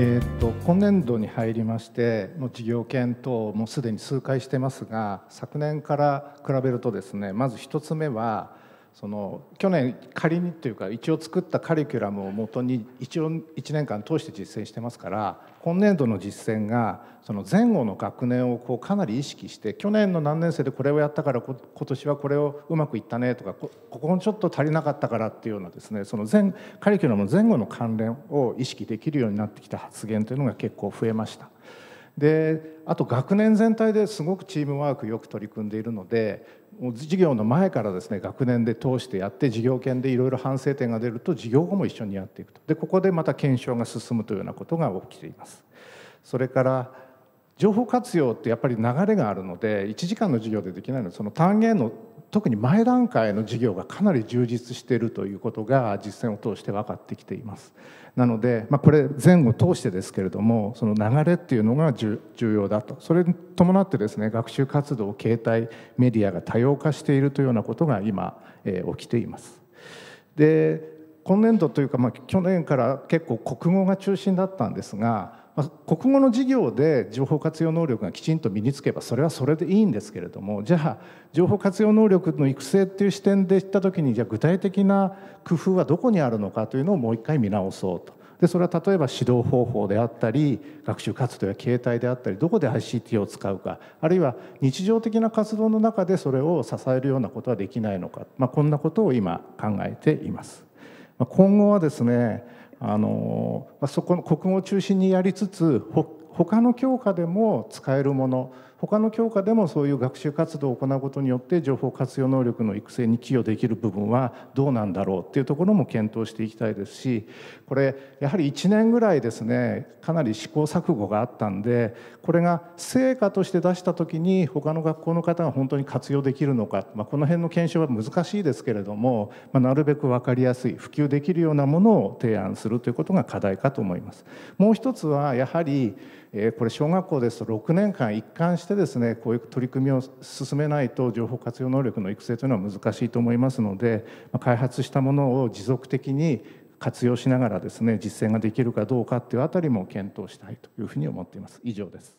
えーと、と今年度に入りましての事業研等もすでに数回してますが昨年から比べるとですねまず1つ目はその去年仮にというか一応作ったカリキュラムをもとに一応1年間通して実践してますから今年度の実践がその前後の学年をこうかなり意識して去年の何年生でこれをやったから今年はこれをうまくいったねとかここもちょっと足りなかったからっていうようなですねその前カリキュラム前後の関連を意識できるようになってきた発言というのが結構増えました。であと学年全体ですごくチームワークよく取り組んでいるのでもう授業の前からですね学年で通してやって授業研でいろいろ反省点が出ると授業後も一緒にやっていくとでここでまた検証が進むというようなことが起きています。それから情報活用ってやっぱり流れがあるので1時間の授業でできないのでその単元の特に前段階の授業がかなり充実しているということが実践を通して分かってきています。なので、まあ、これ前後通してですけれどもその流れっていうのが重要だとそれに伴ってですね学習活動携帯メディアが多様化しているというようなことが今、えー、起きています。で今年度というか、まあ、去年から結構国語が中心だったんですがまあ、国語の授業で情報活用能力がきちんと身につけばそれはそれでいいんですけれどもじゃあ情報活用能力の育成っていう視点でいった時にじゃあ具体的な工夫はどこにあるのかというのをもう一回見直そうと。でそれは例えば指導方法であったり学習活動や形態であったりどこで ICT を使うかあるいは日常的な活動の中でそれを支えるようなことはできないのか、まあ、こんなことを今考えています。今後はですねあのそこの国語を中心にやりつつ他の教科でも使えるもの他の教科でもそういう学習活動を行うことによって情報活用能力の育成に寄与できる部分はどうなんだろうっていうところも検討していきたいですしこれやはり1年ぐらいですねかなり試行錯誤があったんでこれが成果として出した時に他の学校の方が本当に活用できるのか、まあ、この辺の検証は難しいですけれども、まあ、なるべく分かりやすい普及できるようなものを提案するということが課題かと思います。もう一つはやはりえこれ小学校ですと6年間一貫してですねこういう取り組みを進めないと情報活用能力の育成というのは難しいと思いますので、ま開発したものを持続的に活用しながらですね実践ができるかどうかっていうあたりも検討したいというふうに思っています以上です